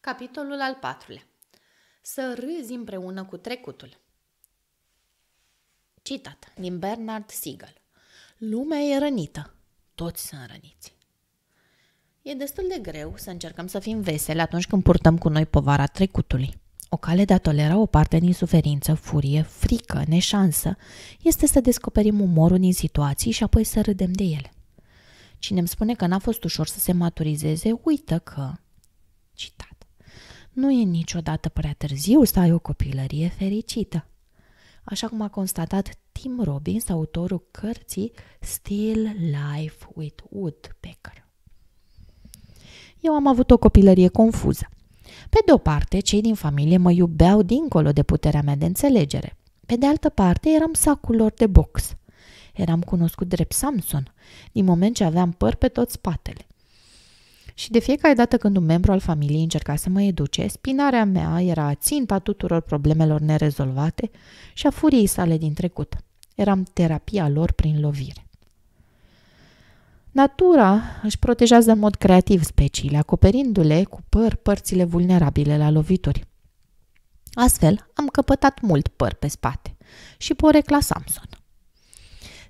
Capitolul al patrulea. Să râzi împreună cu trecutul. Citat din Bernard Siegel. Lumea e rănită. Toți sunt răniți. E destul de greu să încercăm să fim veseli atunci când purtăm cu noi povara trecutului. O cale de a tolera o parte din suferință, furie, frică, neșansă, este să descoperim umorul din situații și apoi să râdem de ele. Cine îmi spune că n-a fost ușor să se maturizeze, uită că... Citat. Nu e niciodată prea târziu să ai o copilărie fericită. Așa cum a constatat Tim Robbins, autorul cărții Still Life with Woodpecker. Eu am avut o copilărie confuză. Pe de o parte, cei din familie mă iubeau dincolo de puterea mea de înțelegere. Pe de altă parte, eram sacul lor de box. Eram cunoscut drept Samson, din moment ce aveam păr pe tot spatele și de fiecare dată când un membru al familiei încerca să mă educe, spinarea mea era ținta tuturor problemelor nerezolvate și a furiei sale din trecut. Eram terapia lor prin lovire. Natura își protejează în mod creativ speciile, acoperindu-le cu păr părțile vulnerabile la lovituri. Astfel, am căpătat mult păr pe spate și porec la Samson.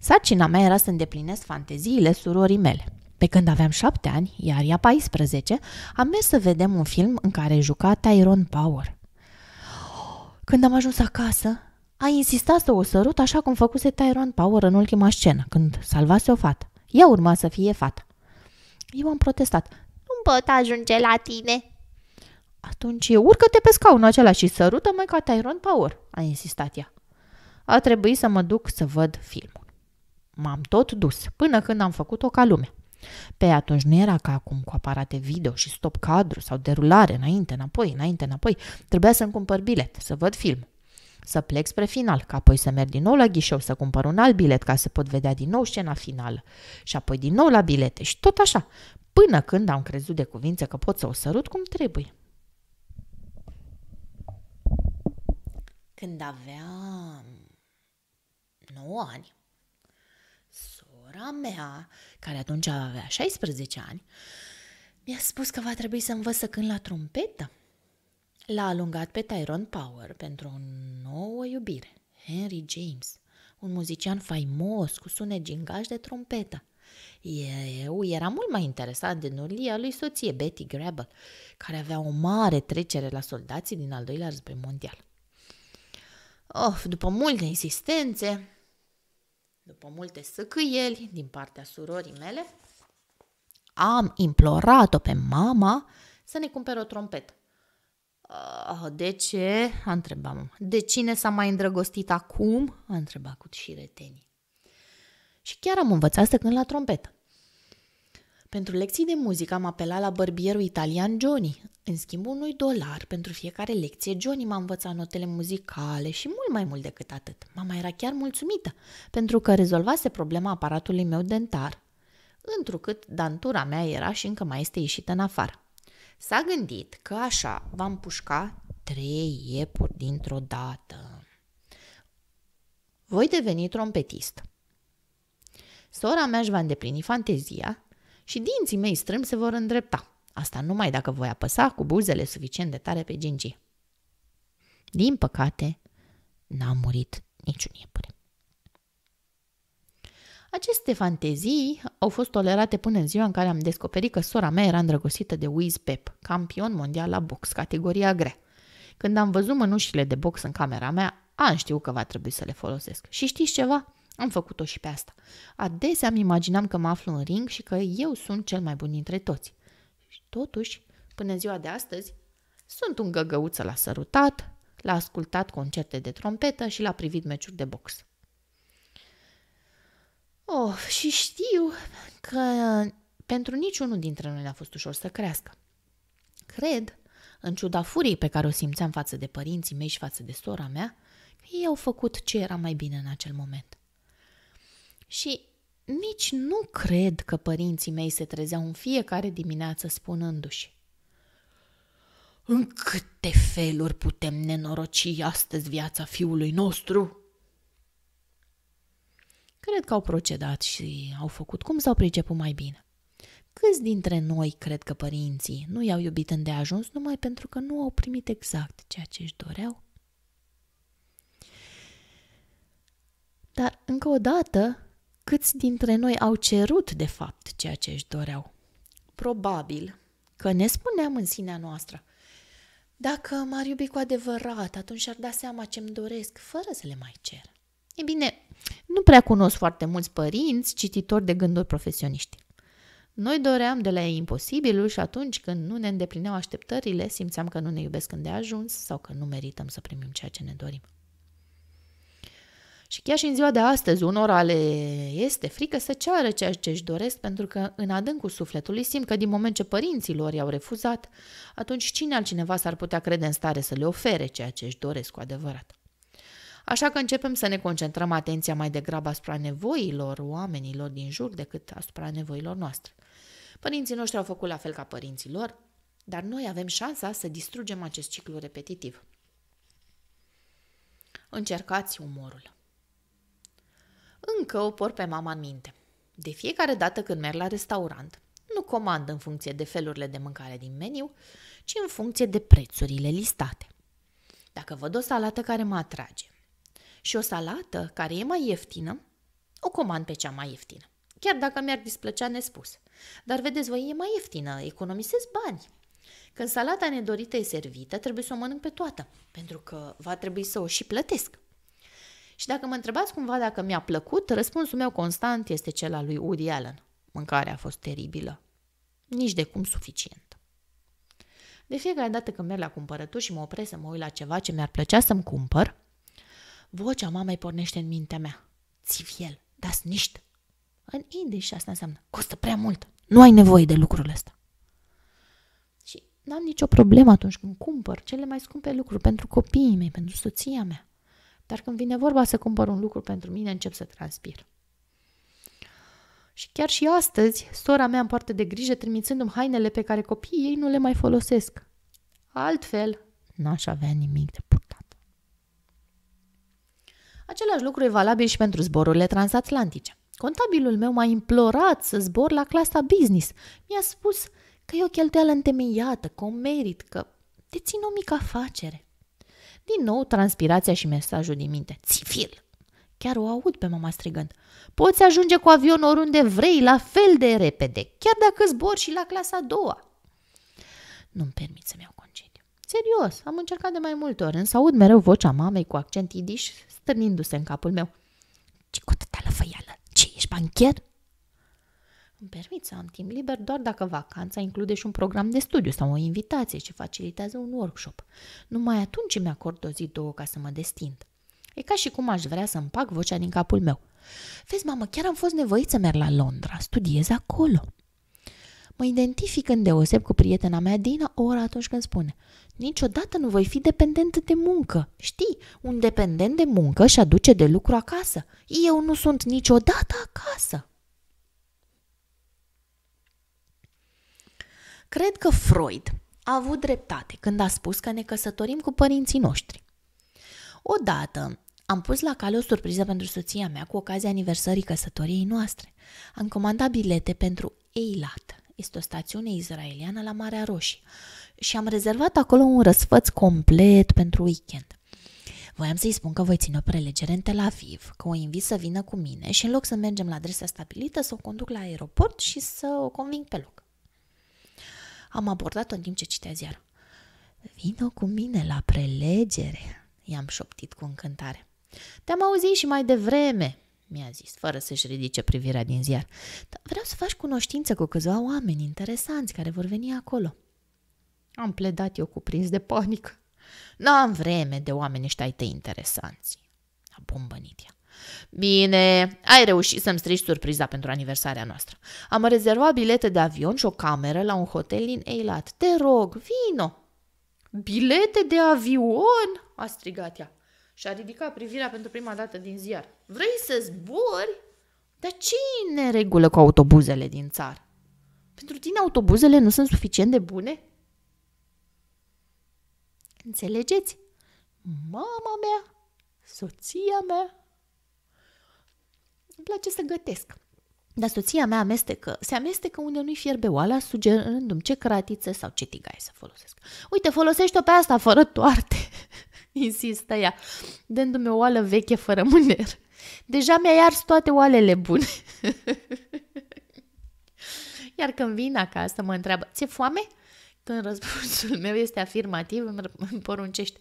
Sacina mea era să îndeplinesc fanteziile surorii mele – pe când aveam șapte ani, iar ea 14, am mers să vedem un film în care juca Tyrone Power. Când am ajuns acasă, a insistat să o sărut așa cum făcuse Tyrone Power în ultima scenă, când salvase o fată. Ea urma să fie fată. Eu am protestat. Nu pot ajunge la tine. Atunci urcă-te pe scaunul acela și sărută-mă ca Tyrone Power, a insistat ea. A trebuit să mă duc să văd filmul. M-am tot dus, până când am făcut-o ca lumea. Pe atunci nu era ca acum cu aparate video și stop cadru sau derulare înainte, înapoi, înainte, înapoi. Trebuia să-mi cumpăr bilet, să văd film, să plec spre final, ca apoi să merg din nou la ghișeu să cumpăr un alt bilet ca să pot vedea din nou scena finală și apoi din nou la bilete și tot așa, până când am crezut de cuvință că pot să o sărut cum trebuie. Când aveam 9 ani, sora mea, care atunci avea 16 ani, mi-a spus că va trebui să învăț să cânt la trompetă. L-a alungat pe Tyrone Power pentru o nouă iubire, Henry James, un muzician faimos cu sunet gingaș de trompetă. Eu era mult mai interesat de nulia lui soție Betty Grable, care avea o mare trecere la soldații din al doilea război mondial. Of, după multe insistențe, după multe săcâieli din partea surorii mele, am implorat-o pe mama să ne cumpere o trompetă. Ah, de ce? a întrebat mama. De cine s-a mai îndrăgostit acum? a întrebat cu și retenii. Și chiar am învățat să cânt la trompetă. Pentru lecții de muzică am apelat la bărbierul italian Johnny. În schimb unui dolar pentru fiecare lecție, Johnny m-a învățat notele muzicale și mult mai mult decât atât. Mama era chiar mulțumită pentru că rezolvase problema aparatului meu dentar, întrucât dantura mea era și încă mai este ieșită în afară. S-a gândit că așa v-am trei iepuri dintr-o dată. Voi deveni trompetist. Sora mea își va îndeplini fantezia și dinții mei strâmbi se vor îndrepta. Asta numai dacă voi apăsa cu buzele suficient de tare pe gingii. Din păcate, n-a murit niciun iepure. Aceste fantezii au fost tolerate până în ziua în care am descoperit că sora mea era îndrăgostită de Wiz Pep, campion mondial la box, categoria grea. Când am văzut mânușile de box în camera mea, am știut că va trebui să le folosesc. Și știți ceva? Am făcut-o și pe asta. Adesea îmi imaginam că mă aflu în ring și că eu sunt cel mai bun dintre toți. Și totuși, până ziua de astăzi, sunt un găgăuță la sărutat, l-a ascultat concerte de trompetă și l-a privit meciuri de box. Oh, și știu că pentru niciunul dintre noi n-a fost ușor să crească. Cred, în ciuda furiei pe care o simțeam față de părinții mei și față de sora mea, ei au făcut ce era mai bine în acel moment. Și nici nu cred că părinții mei se trezeau în fiecare dimineață spunându-și În câte feluri putem nenoroci astăzi viața fiului nostru? Cred că au procedat și au făcut cum s-au priceput mai bine. Câți dintre noi cred că părinții nu i-au iubit îndeajuns numai pentru că nu au primit exact ceea ce își doreau? Dar, încă o dată, Câți dintre noi au cerut, de fapt, ceea ce își doreau? Probabil că ne spuneam în sinea noastră, dacă m-ar iubi cu adevărat, atunci ar da seama ce-mi doresc, fără să le mai cer. E bine, nu prea cunosc foarte mulți părinți cititori de gânduri profesioniști. Noi doream de la ei imposibilul și atunci când nu ne îndeplineau așteptările, simțeam că nu ne iubesc când de ajuns sau că nu merităm să primim ceea ce ne dorim. Și chiar și în ziua de astăzi, unora le este frică să ceară ceea ce își doresc, pentru că în adâncul sufletului simt că din moment ce părinții lor i-au refuzat, atunci cine altcineva s-ar putea crede în stare să le ofere ceea ce își doresc cu adevărat. Așa că începem să ne concentrăm atenția mai degrabă asupra nevoilor oamenilor din jur decât asupra nevoilor noastre. Părinții noștri au făcut la fel ca părinții lor, dar noi avem șansa să distrugem acest ciclu repetitiv. Încercați umorul. Încă o por pe mama în minte. De fiecare dată când merg la restaurant, nu comand în funcție de felurile de mâncare din meniu, ci în funcție de prețurile listate. Dacă văd o salată care mă atrage și o salată care e mai ieftină, o comand pe cea mai ieftină, chiar dacă mi-ar displăcea nespus. Dar vedeți voi, e mai ieftină, economisez bani. Când salata nedorită e servită, trebuie să o mănânc pe toată, pentru că va trebui să o și plătesc. Și dacă mă întrebați cumva dacă mi-a plăcut, răspunsul meu constant este cel al lui Woody Allen. Mâncarea a fost teribilă. Nici de cum suficient. De fiecare dată când merg la cumpărături și mă opresc să mă uit la ceva ce mi-ar plăcea să-mi cumpăr, vocea mamei pornește în mintea mea. Țiviel, das nicht. În și asta înseamnă, costă prea mult. Nu ai nevoie de lucrul ăsta. Și n-am nicio problemă atunci când cumpăr cele mai scumpe lucruri pentru copiii mei, pentru soția mea. Dar când vine vorba să cumpăr un lucru pentru mine, încep să transpir. Și chiar și astăzi, sora mea îmi poartă de grijă trimițându-mi hainele pe care copiii ei nu le mai folosesc. Altfel, n-aș avea nimic de purtat. Același lucru e valabil și pentru zborurile transatlantice. Contabilul meu m-a implorat să zbor la clasa business. Mi-a spus că e o cheltuială întemeiată, că o merit, că dețin o mică afacere. Din nou, transpirația și mesajul din minte. Țifil! Chiar o aud pe mama strigând. Poți ajunge cu avion oriunde vrei, la fel de repede, chiar dacă zbor și la clasa a doua. Nu-mi permit să-mi iau concediu. Serios, am încercat de mai multe ori, însă aud mereu vocea mamei cu accent idiș stârnindu-se în capul meu. Ce cu atâta lăfăială? Ce, ești bancher? Îmi permit să am timp liber doar dacă vacanța include și un program de studiu sau o invitație ce facilitează un workshop. Numai atunci îmi acord o zi, două ca să mă destind. E ca și cum aș vrea să împac vocea din capul meu. Vezi, mamă, chiar am fost nevoit să merg la Londra, studiez acolo. Mă identific deoseb cu prietena mea Dina ora atunci când spune Niciodată nu voi fi dependent de muncă. Știi, un dependent de muncă și aduce de lucru acasă. Eu nu sunt niciodată acasă. Cred că Freud a avut dreptate când a spus că ne căsătorim cu părinții noștri. Odată am pus la cale o surpriză pentru soția mea cu ocazia aniversării căsătoriei noastre. Am comandat bilete pentru Eilat, este o stațiune izraeliană la Marea Roșie, și am rezervat acolo un răsfăț complet pentru weekend. Voiam să-i spun că voi ține o prelegere în Tel Aviv, că o invit să vină cu mine și în loc să mergem la adresa stabilită, să o conduc la aeroport și să o conving pe loc am abordat-o în timp ce citea ziarul. Vino cu mine la prelegere, i-am șoptit cu încântare. Te-am auzit și mai devreme, mi-a zis, fără să-și ridice privirea din ziar. Dar vreau să faci cunoștință cu câțiva oameni interesanți care vor veni acolo. Am pledat eu cuprins de panică. N-am vreme de oameni ăștia ai tăi interesanți. A bombănit ea. Bine, ai reușit să-mi strici surpriza pentru aniversarea noastră. Am rezervat bilete de avion și o cameră la un hotel din Eilat. Te rog, vino! Bilete de avion? a strigat ea și a ridicat privirea pentru prima dată din ziar. Vrei să zbori? Dar ce e în regulă cu autobuzele din țară? Pentru tine autobuzele nu sunt suficient de bune? Înțelegeți? Mama mea, soția mea, îmi place să gătesc. Dar soția mea amestecă, se amestecă unde nu-i fierbe oala, sugerându-mi ce cratiță sau ce tigaie să folosesc. Uite, folosește-o pe asta fără toarte, insistă ea, dându-mi o oală veche fără mâner. Deja mi a ars toate oalele bune. Iar când vin acasă, mă întreabă, ți-e foame? Când răspunsul meu este afirmativ, îmi poruncești,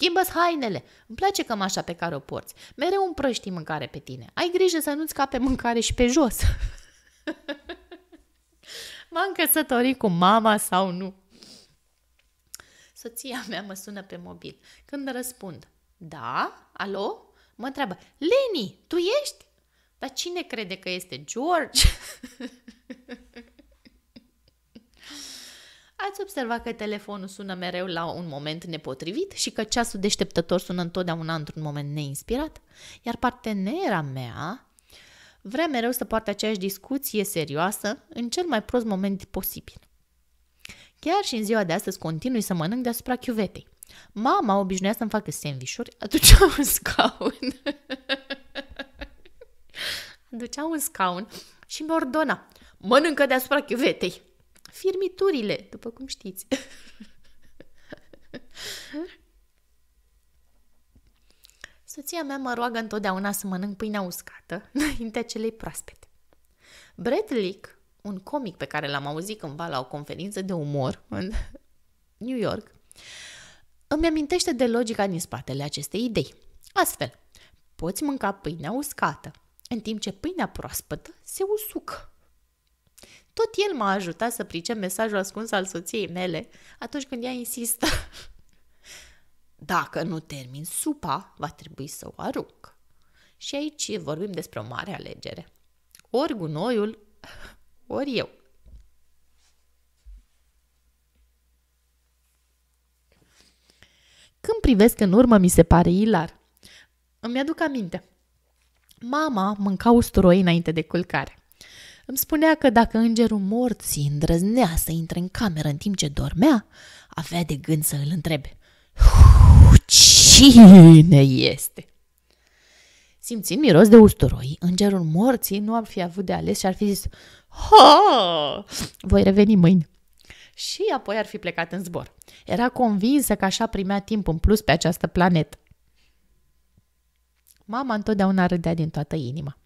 Schimbă-ți hainele. Îmi place cămașa pe care o porți. Mereu împrăști mâncare pe tine. Ai grijă să nu-ți cape mâncare și pe jos. M-am căsătorit cu mama sau nu? Soția mea mă sună pe mobil. Când răspund, da, alo, mă întreabă, Leni, tu ești? Dar cine crede că este George? Ați observat că telefonul sună mereu la un moment nepotrivit și că ceasul deșteptător sună întotdeauna într-un moment neinspirat? Iar partenera mea vrea mereu să poartă aceeași discuție serioasă în cel mai prost moment posibil. Chiar și în ziua de astăzi continui să mănânc deasupra chiuvetei. Mama obișnuia să-mi facă sandvișuri, aducea un scaun. aducea un scaun și mi ordona. Mănâncă deasupra chiuvetei firmiturile, după cum știți. Soția mea mă roagă întotdeauna să mănânc pâinea uscată înaintea celei proaspete. Brett Leak, un comic pe care l-am auzit cândva la o conferință de umor în New York, îmi amintește de logica din spatele acestei idei. Astfel, poți mânca pâinea uscată, în timp ce pâinea proaspătă se usucă. Tot el m-a ajutat să pricep mesajul ascuns al soției mele atunci când ea insistă. Dacă nu termin supa, va trebui să o arunc. Și aici vorbim despre o mare alegere. Ori gunoiul, ori eu. Când privesc în urmă, mi se pare ilar. Îmi aduc aminte. Mama mânca usturoi înainte de culcare. Îmi spunea că dacă îngerul morții îndrăznea să intre în cameră în timp ce dormea, avea de gând să îl întrebe. Cine este? Simțind miros de usturoi, îngerul morții nu ar fi avut de ales și ar fi zis Ha! Voi reveni mâine. Și apoi ar fi plecat în zbor. Era convinsă că așa primea timp în plus pe această planetă. Mama întotdeauna râdea din toată inima.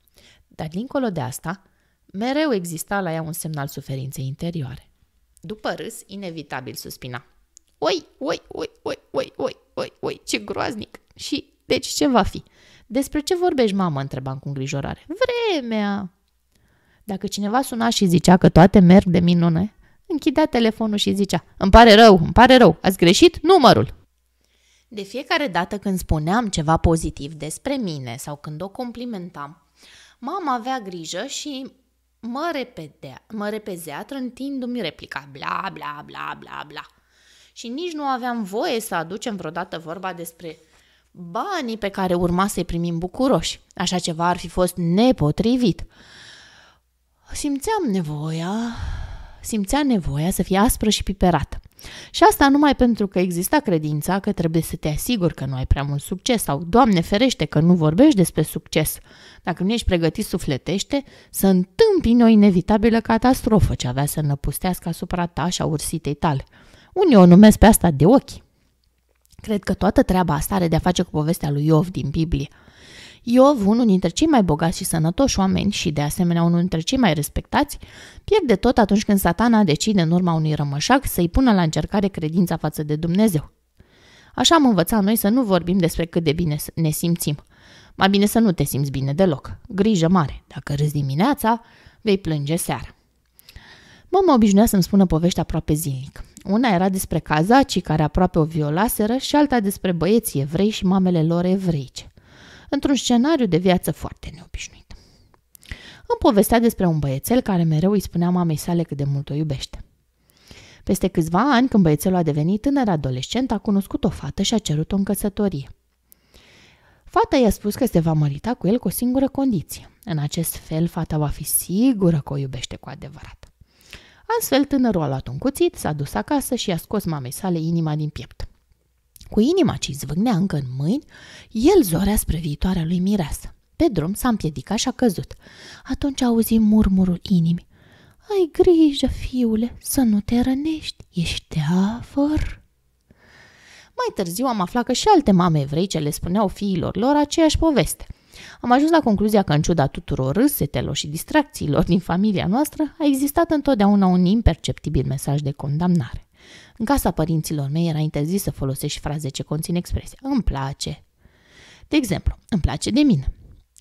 Dar dincolo de asta, Mereu exista la ea un semnal suferinței interioare. După râs, inevitabil suspina. Oi, oi, oi, oi, oi, oi, oi, oi, ce groaznic! Și, deci, ce va fi? Despre ce vorbești, mamă? întrebam cu îngrijorare. Vremea! Dacă cineva suna și zicea că toate merg de minune, închidea telefonul și zicea Îmi pare rău, îmi pare rău, ați greșit numărul. De fiecare dată când spuneam ceva pozitiv despre mine sau când o complimentam, mama avea grijă și mă, repedea, mă repezea trântindu-mi replica bla bla bla bla bla. Și nici nu aveam voie să aducem vreodată vorba despre banii pe care urma să-i primim bucuroși. Așa ceva ar fi fost nepotrivit. Simțeam nevoia, simțea nevoia să fie aspră și piperată. Și asta numai pentru că exista credința că trebuie să te asiguri că nu ai prea mult succes sau, Doamne ferește, că nu vorbești despre succes. Dacă nu ești pregătit sufletește, să întâmpini o inevitabilă catastrofă ce avea să năpustească asupra ta și a ursitei tale. Unii o numesc pe asta de ochi. Cred că toată treaba asta are de-a face cu povestea lui Iov din Biblie – Iov, unul dintre cei mai bogați și sănătoși oameni și de asemenea unul dintre cei mai respectați, pierde tot atunci când satana decide în urma unui rămășac să-i pună la încercare credința față de Dumnezeu. Așa am învățat noi să nu vorbim despre cât de bine ne simțim. Mai bine să nu te simți bine deloc. Grijă mare. Dacă râzi dimineața, vei plânge seara. Mama obișnuia să-mi spună povești aproape zilnic. Una era despre cazacii care aproape o violaseră și alta despre băieții evrei și mamele lor evreice într-un scenariu de viață foarte neobișnuit. Îmi povestea despre un băiețel care mereu îi spunea mamei sale cât de mult o iubește. Peste câțiva ani, când băiețelul a devenit tânăr adolescent, a cunoscut o fată și a cerut-o în căsătorie. Fata i-a spus că se va mărita cu el cu o singură condiție. În acest fel, fata va fi sigură că o iubește cu adevărat. Astfel, tânărul a luat un cuțit, s-a dus acasă și a scos mamei sale inima din piept. Cu inima ce zvâgnea încă în mâini, el zorea spre viitoarea lui mireasă. Pe drum s-a împiedicat și a căzut. Atunci auzi murmurul inimii. Ai grijă, fiule, să nu te rănești, ești teafăr? Mai târziu am aflat că și alte mame ce le spuneau fiilor lor aceeași poveste – am ajuns la concluzia că, în ciuda tuturor râsetelor și distracțiilor din familia noastră, a existat întotdeauna un imperceptibil mesaj de condamnare. În casa părinților mei era interzis să folosești fraze ce conțin expresia îmi place. De exemplu, îmi place de mine,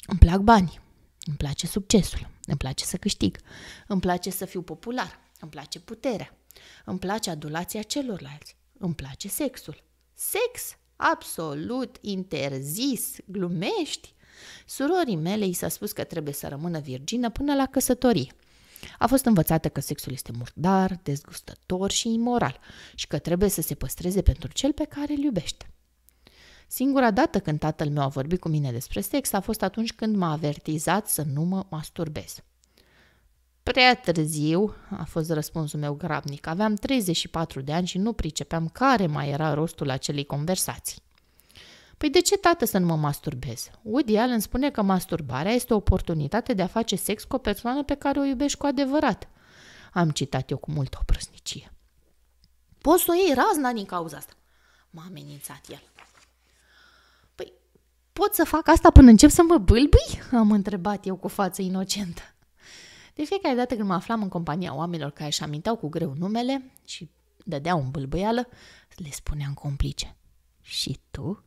îmi plac banii, îmi place succesul, îmi place să câștig, îmi place să fiu popular, îmi place puterea, îmi place adulația celorlalți, îmi place sexul. Sex? Absolut interzis! Glumești? Surorii mele i s-a spus că trebuie să rămână virgină până la căsătorie – a fost învățată că sexul este murdar, dezgustător și imoral și că trebuie să se păstreze pentru cel pe care îl iubește. Singura dată când tatăl meu a vorbit cu mine despre sex a fost atunci când m-a avertizat să nu mă masturbez. Prea târziu, a fost răspunsul meu grabnic. Aveam 34 de ani și nu pricepeam care mai era rostul acelei conversații. Păi de ce, tată, să nu mă masturbez? Woody Allen spune că masturbarea este o oportunitate de a face sex cu o persoană pe care o iubești cu adevărat. Am citat eu cu multă obrăznicie. Poți să o iei razna din cauza asta. M-a amenințat el. Păi, pot să fac asta până încep să mă bâlbui? Am întrebat eu cu față inocentă. De fiecare dată când mă aflam în compania oamenilor care își aminteau cu greu numele și dădeau un bâlbâială, le spuneam complice. Și tu?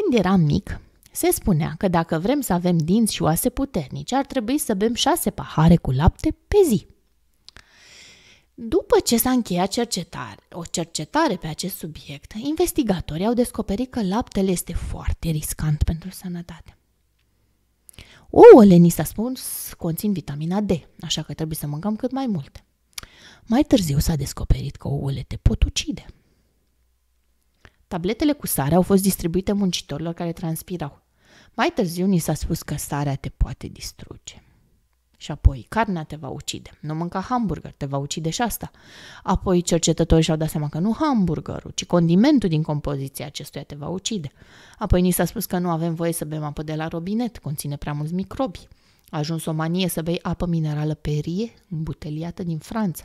Când eram mic, se spunea că dacă vrem să avem dinți și oase puternice, ar trebui să bem șase pahare cu lapte pe zi. După ce s-a încheiat cercetare, o cercetare pe acest subiect, investigatorii au descoperit că laptele este foarte riscant pentru sănătate. Ouăle, ni s-a spus, conțin vitamina D, așa că trebuie să mâncăm cât mai multe. Mai târziu s-a descoperit că ouăle te pot ucide, Tabletele cu sare au fost distribuite muncitorilor care transpirau. Mai târziu ni s-a spus că sarea te poate distruge. Și apoi, carnea te va ucide. Nu mânca hamburger, te va ucide și asta. Apoi, cercetătorii și-au dat seama că nu hamburgerul, ci condimentul din compoziția acestuia te va ucide. Apoi ni s-a spus că nu avem voie să bem apă de la robinet, conține prea mulți microbi. A ajuns o manie să bei apă minerală perie, îmbuteliată din Franța.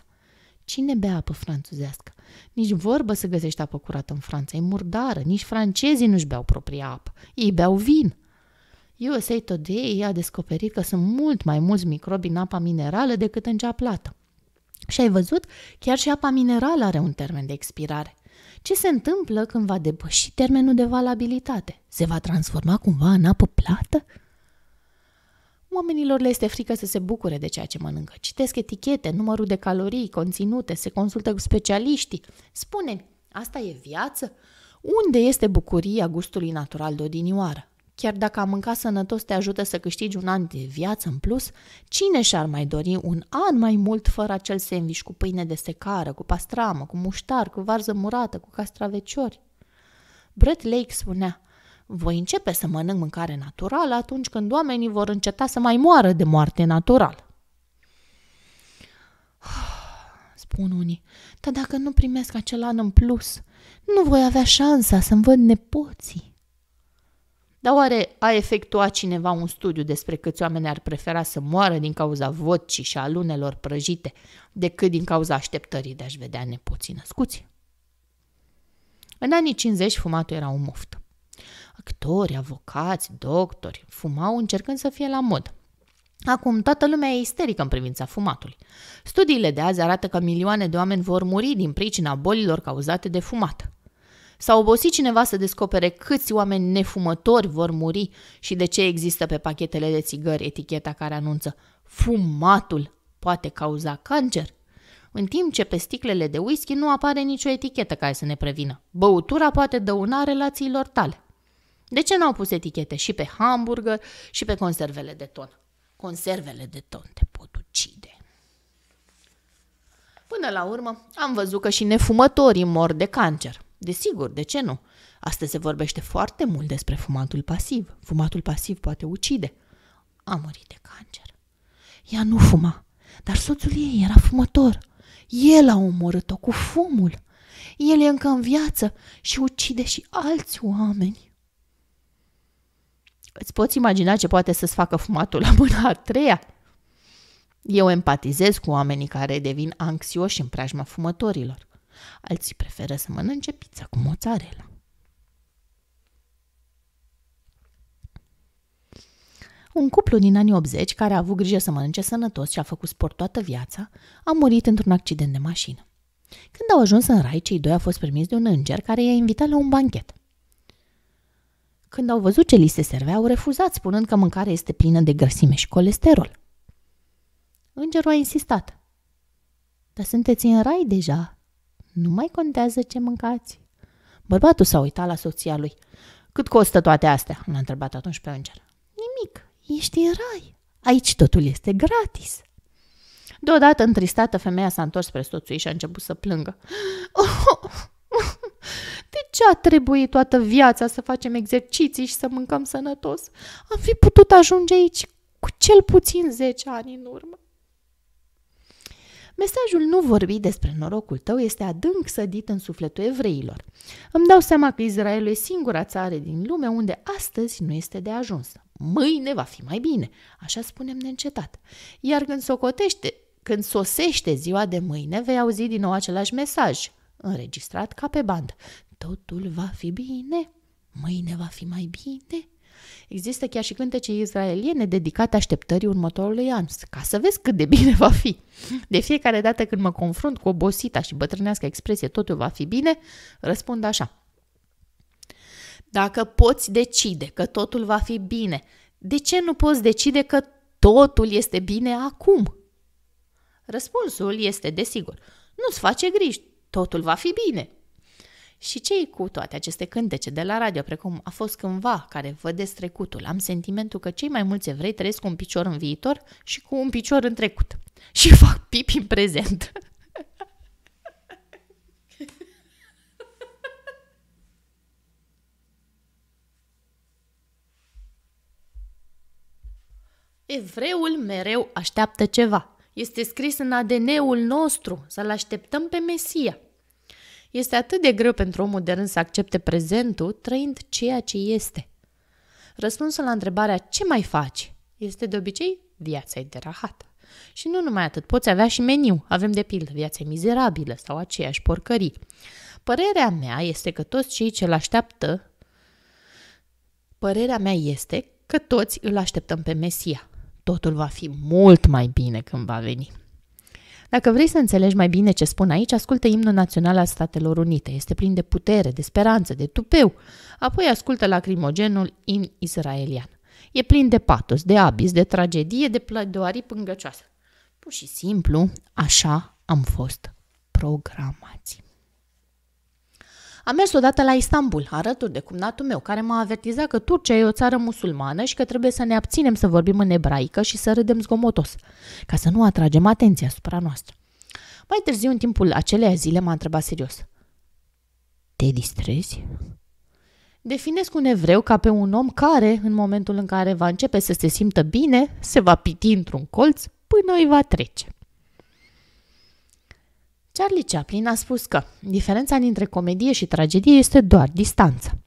Cine bea apă franțuzească? Nici vorbă să găsești apă curată în Franța, e murdară, nici francezii nu-și beau propria apă, ei beau vin. USA Today a descoperit că sunt mult mai mulți microbi în apa minerală decât în cea plată. Și ai văzut, chiar și apa minerală are un termen de expirare. Ce se întâmplă când va depăși termenul de valabilitate? Se va transforma cumva în apă plată? oamenilor le este frică să se bucure de ceea ce mănâncă. Citesc etichete, numărul de calorii, conținute, se consultă cu specialiștii. spune asta e viață? Unde este bucuria gustului natural de odinioară? Chiar dacă a mânca sănătos te ajută să câștigi un an de viață în plus, cine și-ar mai dori un an mai mult fără acel sandwich cu pâine de secară, cu pastramă, cu muștar, cu varză murată, cu castraveciori? Brett Lake spunea, voi începe să mănânc mâncare naturală atunci când oamenii vor înceta să mai moară de moarte naturală. Spun unii, dar dacă nu primesc acel an în plus, nu voi avea șansa să-mi văd nepoții. Dar oare a efectuat cineva un studiu despre câți oameni ar prefera să moară din cauza vocii și alunelor prăjite decât din cauza așteptării de a-și vedea nepoții născuți? În anii 50 fumatul era un moft. Actori, avocați, doctori fumau încercând să fie la mod. Acum toată lumea e isterică în privința fumatului. Studiile de azi arată că milioane de oameni vor muri din pricina bolilor cauzate de fumat. S-a obosit cineva să descopere câți oameni nefumători vor muri și de ce există pe pachetele de țigări eticheta care anunță fumatul poate cauza cancer? În timp ce pe sticlele de whisky nu apare nicio etichetă care să ne prevină. Băutura poate dăuna relațiilor tale. De ce n-au pus etichete și pe hamburger și pe conservele de ton? Conservele de ton te pot ucide. Până la urmă, am văzut că și nefumătorii mor de cancer. Desigur, de ce nu? Astăzi se vorbește foarte mult despre fumatul pasiv. Fumatul pasiv poate ucide. A murit de cancer. Ea nu fuma, dar soțul ei era fumător. El a omorât-o cu fumul. El e încă în viață și ucide și alți oameni. Îți poți imagina ce poate să-ți facă fumatul la mâna a treia? Eu empatizez cu oamenii care devin anxioși în preajma fumătorilor. Alții preferă să mănânce pizza cu mozzarella. Un cuplu din anii 80 care a avut grijă să mănânce sănătos și a făcut sport toată viața, a murit într-un accident de mașină. Când au ajuns în rai, cei doi au fost primiți de un înger care i-a invitat la un banchet. Când au văzut ce li se servea, au refuzat, spunând că mâncarea este plină de grăsime și colesterol. Îngerul a insistat. Dar sunteți în rai deja. Nu mai contează ce mâncați. Bărbatul s-a uitat la soția lui. Cât costă toate astea? L-a întrebat atunci pe înger. Nimic, ești în rai. Aici totul este gratis. Deodată, întristată, femeia s-a întors spre soțul ei și a început să plângă. Oh, ce a trebuit toată viața să facem exerciții și să mâncăm sănătos? Am fi putut ajunge aici cu cel puțin 10 ani în urmă. Mesajul nu vorbi despre norocul tău este adânc sădit în sufletul evreilor. Îmi dau seama că Israelul e singura țară din lume unde astăzi nu este de ajuns. Mâine va fi mai bine, așa spunem neîncetat. Iar când socotește, când sosește ziua de mâine, vei auzi din nou același mesaj, înregistrat ca pe band totul va fi bine, mâine va fi mai bine. Există chiar și cântece izraeliene dedicate așteptării următorului an, ca să vezi cât de bine va fi. De fiecare dată când mă confrunt cu obosita și bătrânească expresie totul va fi bine, răspund așa. Dacă poți decide că totul va fi bine, de ce nu poți decide că totul este bine acum? Răspunsul este desigur. Nu-ți face griji, totul va fi bine. Și cei cu toate aceste cântece de la radio, precum a fost cândva care vădesc trecutul, am sentimentul că cei mai mulți evrei trăiesc cu un picior în viitor și cu un picior în trecut. Și fac pipi în prezent. Evreul mereu așteaptă ceva. Este scris în ADN-ul nostru să-l așteptăm pe Mesia. Este atât de greu pentru omul de rând să accepte prezentul trăind ceea ce este. Răspunsul la întrebarea ce mai faci este de obicei viața e de rahat. Și nu numai atât, poți avea și meniu. Avem de pildă viața mizerabilă sau aceeași porcării. Părerea mea este că toți cei ce îl așteaptă, părerea mea este că toți îl așteptăm pe Mesia. Totul va fi mult mai bine când va veni. Dacă vrei să înțelegi mai bine ce spun aici, ascultă imnul național al Statelor Unite. Este plin de putere, de speranță, de tupeu. Apoi ascultă lacrimogenul in israelian. E plin de patos, de abis, de tragedie, de plădoarii pângăcioase. Pur și simplu, așa am fost programați. Am mers odată la Istanbul, arături de cumnatul meu, care m-a avertizat că Turcia e o țară musulmană și că trebuie să ne abținem să vorbim în ebraică și să râdem zgomotos, ca să nu atragem atenția asupra noastră. Mai târziu, în timpul acelei zile, m-a întrebat serios. Te distrezi? Definesc un evreu ca pe un om care, în momentul în care va începe să se simtă bine, se va piti într-un colț până îi va trece. Charlie Chaplin a spus că diferența dintre comedie și tragedie este doar distanța.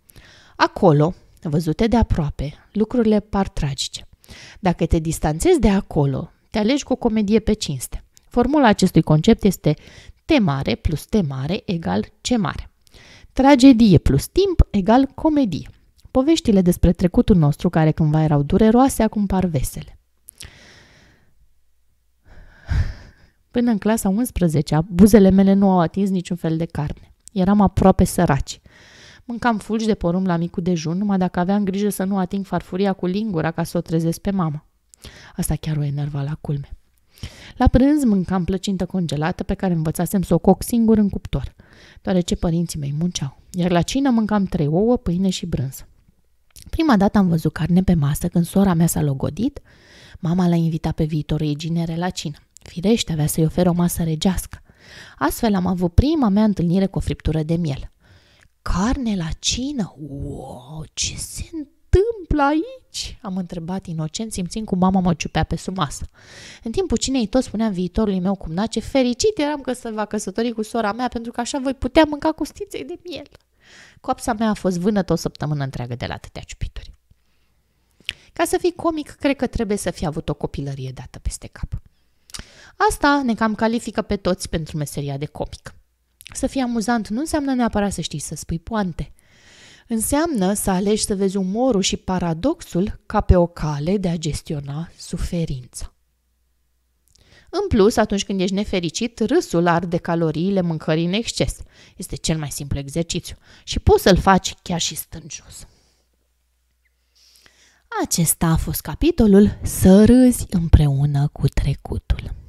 Acolo, văzute de aproape, lucrurile par tragice. Dacă te distanțezi de acolo, te alegi cu o comedie pe cinste. Formula acestui concept este T mare plus T mare egal C mare. Tragedie plus timp egal comedie. Poveștile despre trecutul nostru, care cândva erau dureroase, acum par vesele. Până în clasa 11 buzele mele nu au atins niciun fel de carne. Eram aproape săraci. Mâncam fulgi de porumb la micul dejun, numai dacă aveam grijă să nu ating farfuria cu lingura ca să o trezesc pe mama. Asta chiar o enerva la culme. La prânz mâncam plăcintă congelată pe care învățasem să o coc singur în cuptor, deoarece părinții mei munceau, iar la cină mâncam trei ouă, pâine și brânză. Prima dată am văzut carne pe masă când sora mea s-a logodit, mama l-a invitat pe viitorul ei ginere la cină. Firește, avea să-i ofer o masă regească. Astfel am avut prima mea întâlnire cu o friptură de miel. Carne la cină? Wow, ce se întâmplă aici? Am întrebat inocent, simțind cum mama mă ciupea pe sub masă. În timpul cinei tot spuneam viitorului meu cumnat ce fericit eram că se va căsători cu sora mea pentru că așa voi putea mânca costiței de miel. Coapsa mea a fost vânătă o săptămână întreagă de la atâtea ciupituri. Ca să fii comic, cred că trebuie să fi avut o copilărie dată peste cap. Asta ne cam califică pe toți pentru meseria de comic. Să fii amuzant nu înseamnă neapărat să știi să spui poante. Înseamnă să alegi să vezi umorul și paradoxul ca pe o cale de a gestiona suferința. În plus, atunci când ești nefericit, râsul arde caloriile mâncării în exces. Este cel mai simplu exercițiu și poți să-l faci chiar și stând jos. Acesta a fost capitolul Să râzi împreună cu trecutul.